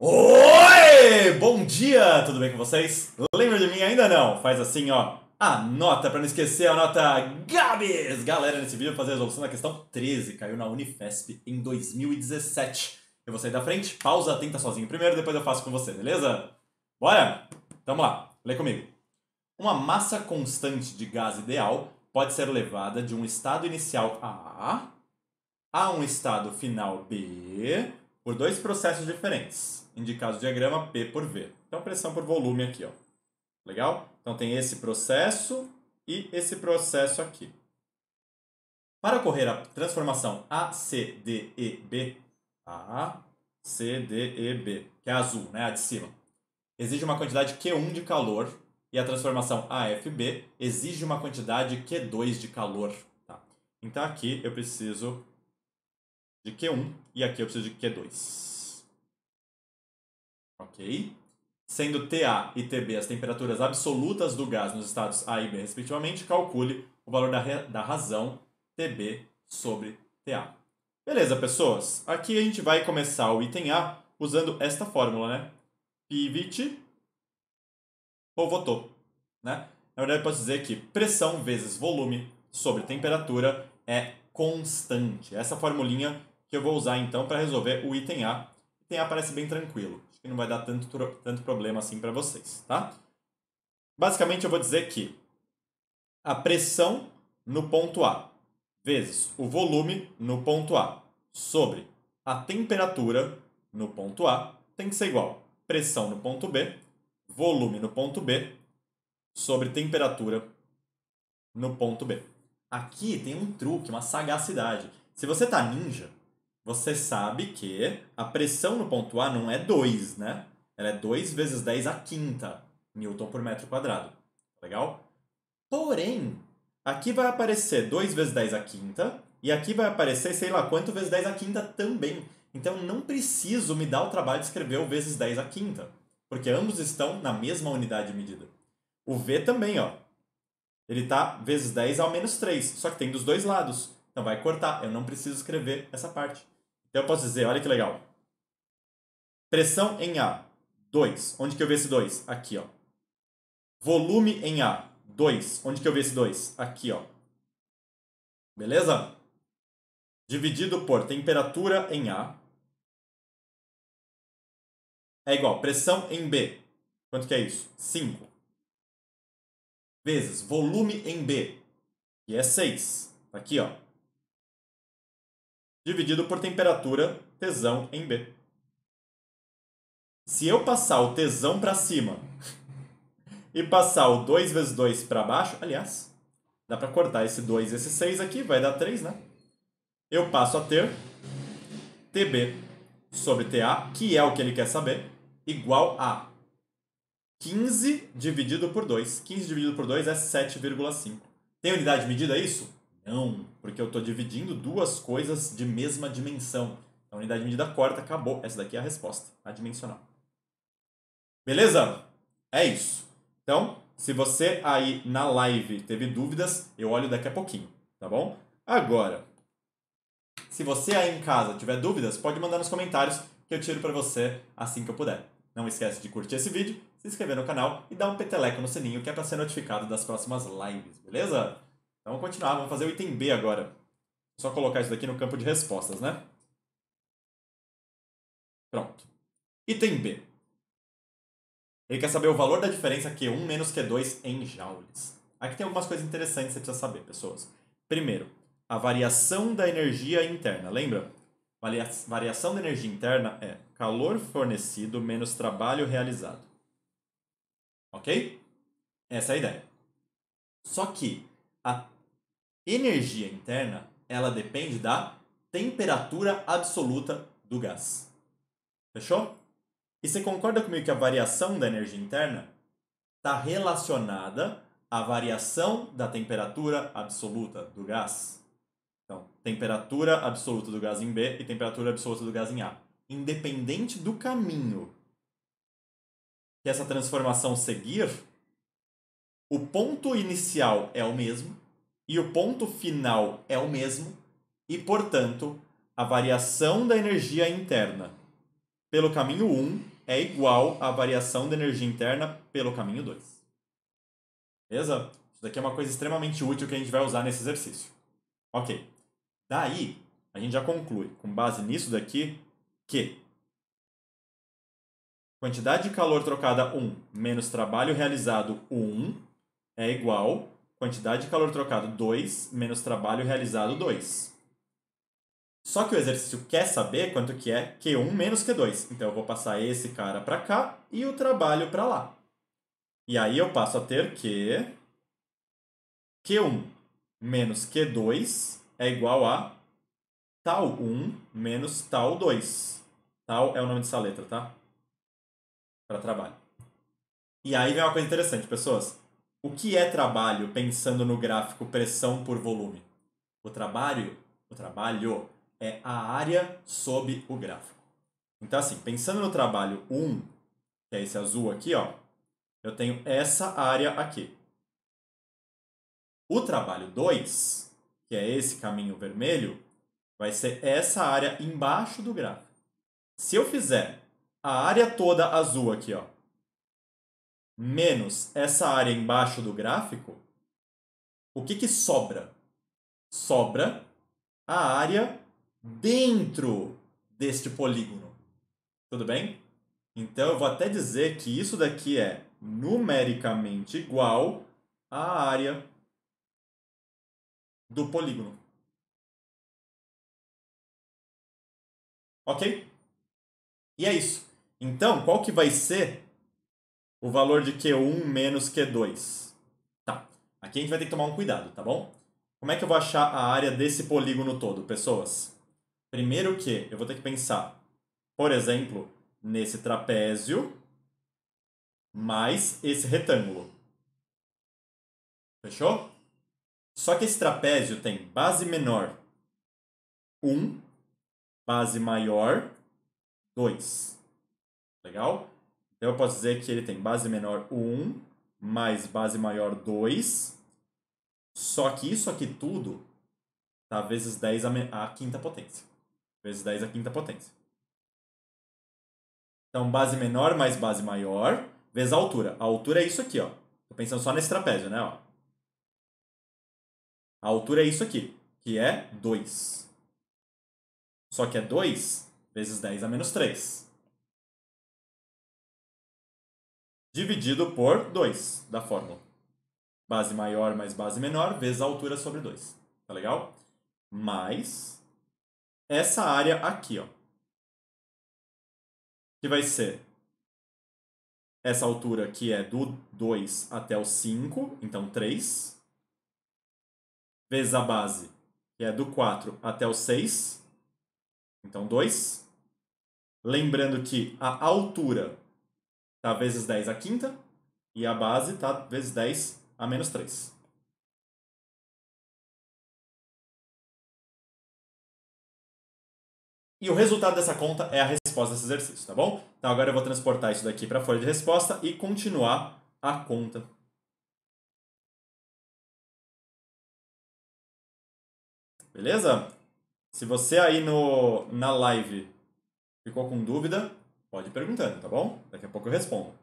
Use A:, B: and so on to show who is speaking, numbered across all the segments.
A: Oi! Bom dia! Tudo bem com vocês? Lembra de mim ainda não? Faz assim, ó. Anota para não esquecer a nota Gabs! Galera, nesse vídeo eu vou fazer a resolução da questão 13, caiu na Unifesp em 2017. Eu vou sair da frente, pausa, tenta sozinho primeiro, depois eu faço com você, beleza? Bora? Tamo lá, lê comigo. Uma massa constante de gás ideal pode ser levada de um estado inicial A a um estado final B por dois processos diferentes, indicados no diagrama P por V. Então, pressão por volume aqui, ó. Legal? Então, tem esse processo e esse processo aqui. Para ocorrer a transformação E, B, que é azul, né? a de cima, exige uma quantidade Q1 de calor e a transformação AFB exige uma quantidade Q2 de calor. Tá? Então aqui eu preciso de Q1 e aqui eu preciso de Q2. Ok? Sendo TA e TB as temperaturas absolutas do gás nos estados A e B, respectivamente, calcule o valor da, da razão TB sobre TA. Beleza, pessoas? Aqui a gente vai começar o item A usando esta fórmula, né? Pivot ou votou, né? Na verdade, eu posso dizer que pressão vezes volume sobre temperatura é constante. Essa formulinha que eu vou usar então para resolver o item A. O item A parece bem tranquilo, acho que não vai dar tanto, tanto problema assim para vocês, tá? Basicamente eu vou dizer que a pressão no ponto A vezes o volume no ponto A sobre a temperatura no ponto A tem que ser igual pressão no ponto B, volume no ponto B sobre temperatura no ponto B. Aqui tem um truque, uma sagacidade. Se você tá ninja, você sabe que a pressão no ponto A não é 2, né? Ela é 2 vezes 10 a quinta Newton por metro quadrado. Tá legal? Porém, aqui vai aparecer 2 vezes 10 a quinta e aqui vai aparecer sei lá quanto vezes 10 a quinta também. Então não preciso me dar o trabalho de escrever o vezes 10 a quinta, porque ambos estão na mesma unidade de medida. O V também, ó. Ele está vezes 10 ao menos 3, só que tem dos dois lados. Então vai cortar, eu não preciso escrever essa parte. Então eu posso dizer, olha que legal. Pressão em A, 2. Onde que eu vejo esse 2? Aqui, ó. Volume
B: em A, 2. Onde que eu vejo esse 2? Aqui, ó. Beleza? Dividido por temperatura em A é igual pressão em B. Quanto que é isso? 5. Vezes volume em B, que é 6. Tá aqui, ó dividido por temperatura, tesão em B. Se eu passar o tesão para cima e passar o 2
A: vezes 2 para baixo, aliás, dá para cortar esse 2 e esse 6 aqui, vai dar 3, né? Eu passo a ter TB sobre TA, que é o que ele quer saber, igual a 15 dividido por 2. 15 dividido por 2 é 7,5. Tem unidade de medida é isso? Não, porque eu estou dividindo duas coisas de mesma dimensão. A unidade de medida corta, acabou. Essa daqui é a resposta, adimensional. Beleza? É isso. Então, se você aí na live teve dúvidas, eu olho daqui a pouquinho, tá bom? Agora, se você aí em casa tiver dúvidas, pode mandar nos comentários que eu tiro para você assim que eu puder. Não esquece de curtir esse vídeo, se inscrever no canal e dar um peteleco no sininho que é para ser notificado das próximas lives, beleza? Vamos continuar, vamos fazer o item B agora. Só
B: colocar isso daqui no campo de respostas, né? Pronto. Item B. Ele quer saber o valor da diferença Q1 menos Q2 em
A: joules. Aqui tem algumas coisas interessantes que você precisa saber, pessoas. Primeiro, a variação da energia interna. Lembra? variação da energia interna é calor fornecido menos trabalho realizado. Ok? Essa é a ideia. Só que a Energia interna, ela depende da temperatura absoluta do gás. Fechou? E você concorda comigo que a variação da energia interna está relacionada à variação da temperatura absoluta do gás? Então, temperatura absoluta do gás em B e temperatura absoluta do gás em A. Independente do caminho que essa transformação seguir, o ponto inicial é o mesmo e o ponto final é o mesmo, e, portanto, a variação da energia interna pelo caminho 1 é igual à variação da energia interna pelo caminho 2. Beleza? Isso daqui é uma coisa extremamente útil que a gente vai usar nesse exercício. Ok. Daí, a gente já conclui, com base nisso daqui, que quantidade de calor trocada 1 menos trabalho realizado 1 é igual Quantidade de calor trocado, 2, menos trabalho realizado, 2. Só que o exercício quer saber quanto que é Q1 menos Q2. Então eu vou passar esse cara para cá e o trabalho para lá. E aí eu passo a ter que Q1 menos Q2 é igual a tal 1 menos tal 2. Tal é o nome dessa letra, tá? Para trabalho. E aí vem uma coisa interessante, pessoas. O que é trabalho pensando no gráfico pressão por volume? O trabalho, o trabalho é a área sob o gráfico. Então assim, pensando no trabalho 1, que é esse azul aqui, ó, eu tenho essa área aqui. O trabalho 2, que é esse caminho vermelho, vai ser essa área embaixo do gráfico. Se eu fizer a área toda azul aqui, ó, menos essa área embaixo do gráfico, o que, que sobra? Sobra a área dentro deste polígono. Tudo bem? Então, eu vou até dizer que isso daqui é numericamente igual
B: à área do polígono. Ok? E é isso. Então, qual que vai ser o valor de Q1 menos Q2.
A: Tá. Aqui a gente vai ter que tomar um cuidado, tá bom? Como é que eu vou achar a área desse polígono todo, pessoas? Primeiro que eu vou ter que pensar, por exemplo, nesse trapézio mais esse retângulo.
B: Fechou? Só que esse trapézio tem base menor 1, base maior 2.
A: Legal? Então eu posso dizer que ele tem base menor 1 mais base maior 2. Só que isso aqui tudo está vezes 10 a, a quinta potência. Vezes 10 a quinta potência. Então base menor mais base maior vezes a altura. A altura é isso aqui, ó. Tô pensando só nesse trapézio,
B: né, ó. A altura é isso aqui, que é 2. Só que é 2 vezes 10 a menos 3. dividido por 2 da fórmula. Base maior mais base menor, vezes a altura sobre 2. Tá legal? Mais essa área aqui, ó. Que vai ser essa altura que é do 2 até o 5,
A: então 3. Vezes a base, que é do 4 até o 6, então 2. Lembrando que a
B: altura tá vezes 10 a quinta, e a base tá vezes 10 a menos 3. E o resultado dessa conta é a resposta desse exercício, tá bom? Então agora eu vou transportar isso daqui para a folha de resposta e continuar a conta. Beleza? Se você aí no, na live ficou com dúvida, Pode ir perguntando, tá bom? Daqui a pouco eu respondo.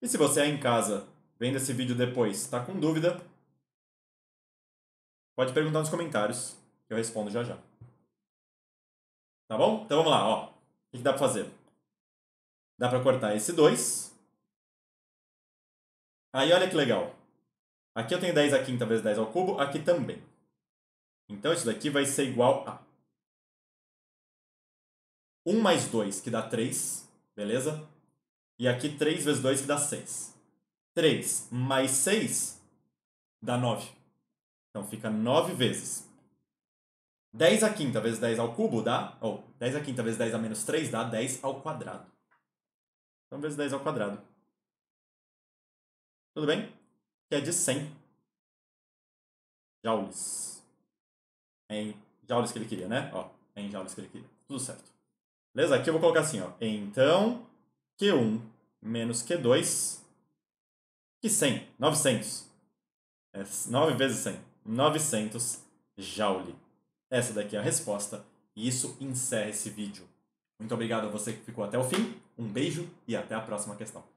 B: E se você é em casa, vendo esse vídeo depois, está com dúvida, pode perguntar nos comentários, que eu respondo já já. Tá bom? Então vamos lá, ó. O que, dá para fazer? Dá para cortar esse 2. Aí olha que legal. Aqui eu tenho 10 a quinta vezes 10 ao cubo, aqui também. Então isso daqui vai ser igual a 1 mais 2, que dá 3, beleza? E aqui 3 vezes 2, que dá 6.
A: 3 mais 6 dá 9. Então fica 9 vezes.
B: 10 à quinta vezes 10 ao cubo dá. Ou 10 à quinta vezes 10 a menos 3 dá 10 ao quadrado. Então vezes 10 ao quadrado. Tudo bem? Que é de 100 joules. É em joules que ele queria, né? Ó, é em joules que ele queria. Tudo certo. Beleza? Aqui eu vou colocar
A: assim, ó. Então, Q1 menos Q2, que 100, 900. É 9 vezes 100, 900 joule. Essa daqui é a resposta e isso encerra esse vídeo. Muito obrigado a você que ficou até o fim. Um beijo e até a próxima questão.